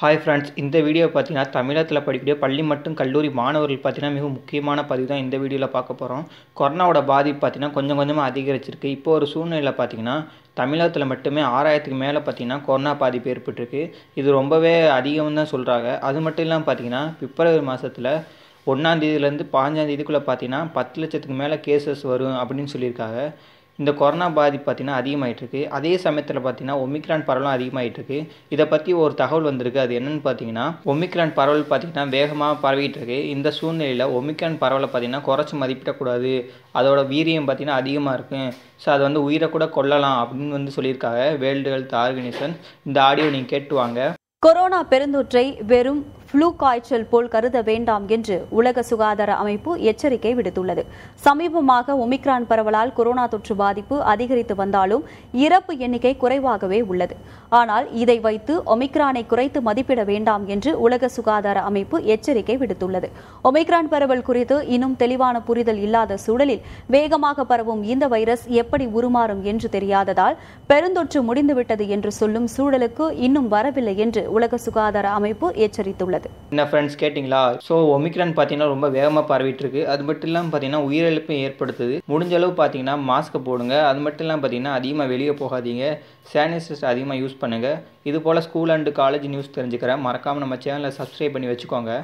hi friends இந்த video பார்த்தீங்கன்னா தமிழகத்தில் படிக்கக்கூடிய பள்ளி மற்றும் கல்லூரி மாணவர்கள் பார்த்தீங்கன்னா மிக முக்கியமான பதிவு தான் இந்த வீடியோவில் பார்க்க போகிறோம் கொரோனாவோட பாதிப்பு பார்த்திங்கன்னா கொஞ்சம் கொஞ்சமாக அதிகரிச்சிருக்கு இப்போ ஒரு சூழ்நிலையில் பார்த்தீங்கன்னா தமிழகத்தில் மட்டுமே ஆறாயிரத்துக்கு மேலே பார்த்திங்கன்னா கொரோனா பாதிப்பு ஏற்பட்டிருக்கு இது ரொம்பவே அதிகம் தான் சொல்கிறாங்க அது மட்டும் இல்லாமல் பார்த்தீங்கன்னா பிப்ரவரி மாதத்தில் ஒன்றாந்தேதியிலேருந்து பாஞ்சாந்தேதிக்குள்ளே பார்த்தீங்கன்னா பத்து லட்சத்துக்கு மேலே கேசஸ் வரும் அப்படின்னு சொல்லியிருக்காங்க இந்த கொரோனா பாதிப்பு பார்த்திங்கன்னா அதிகமாகிட்ருக்கு அதே சமயத்தில் பார்த்திங்கன்னா ஒமிக்ரான் பரவலும் அதிகமாகிட்ருக்கு இதை பற்றி ஒரு தகவல் வந்திருக்கு அது என்னென்னு பார்த்தீங்கன்னா ஒமிக்ரான் பரவல் பார்த்திங்கன்னா வேகமாக பரவிட்டு இருக்கு இந்த சூழ்நிலையில் ஒமிக்ரான் பரவலை பார்த்திங்கன்னா குறைச்சி மதிப்பிடக்கூடாது அதோட வீரியம் பார்த்திங்கன்னா அதிகமாக இருக்கும் ஸோ அது வந்து உயிரை கூட கொல்லலாம் அப்படின்னு வந்து சொல்லியிருக்காங்க வேர்ல்டு ஹெல்த் ஆர்கனைசேஷன் இந்த ஆடியோ நீங்கள் கேட்டுவாங்க கொரோனா பெருந்தொற்றை வெறும் ஃப்ளூ காய்ச்சல் போல் கருத வேண்டாம் என்று உலக சுகாதார அமைப்பு எச்சரிக்கை விடுத்துள்ளது சமீபமாக ஒமிக்ரான் பரவலால் கொரோனா தொற்று பாதிப்பு அதிகரித்து வந்தாலும் இறப்பு எண்ணிக்கை குறைவாகவே உள்ளது ஆனால் இதை வைத்து ஒமிக்ரானை குறைத்து மதிப்பிட வேண்டாம் என்று உலக சுகாதார அமைப்பு எச்சரிக்கை விடுத்துள்ளது ஒமிக்ரான் பரவல் குறித்து இன்னும் தெளிவான புரிதல் இல்லாத சூழலில் வேகமாக பரவும் இந்த வைரஸ் எப்படி உருமாறும் என்று தெரியாததால் பெருந்தொற்று முடிந்துவிட்டது என்று சொல்லும் சூழலுக்கு இன்னும் வரவில்லை என்று உலக சுகாதார அமைப்பு எச்சரித்துள்ளது உள்ளது என்ன ஃப்ரெண்ட்ஸ் கேட்டிங்களா ஸோ ஒமிக்ரான் பார்த்தீங்கன்னா ரொம்ப வேகமாக பரவிட்டு இருக்கு அது மட்டும் இல்லாமல் பார்த்தீங்கன்னா உயிரிழப்பு ஏற்படுத்துது முடிஞ்ச அளவு பார்த்தீங்கன்னா மாஸ்க் போடுங்க அது மட்டும் இல்லாமல் பார்த்தீங்கன்னா அதிகமாக வெளியே போகாதீங்க சானிடைசர்ஸ் அதிகமாக யூஸ் பண்ணுங்கள் இது போல் ஸ்கூல் அண்டு காலேஜ் நியூஸ் தெரிஞ்சுக்கிறேன் மறக்காமல் நம்ம சேனலை சப்ஸ்கிரைப் பண்ணி வச்சுக்கோங்க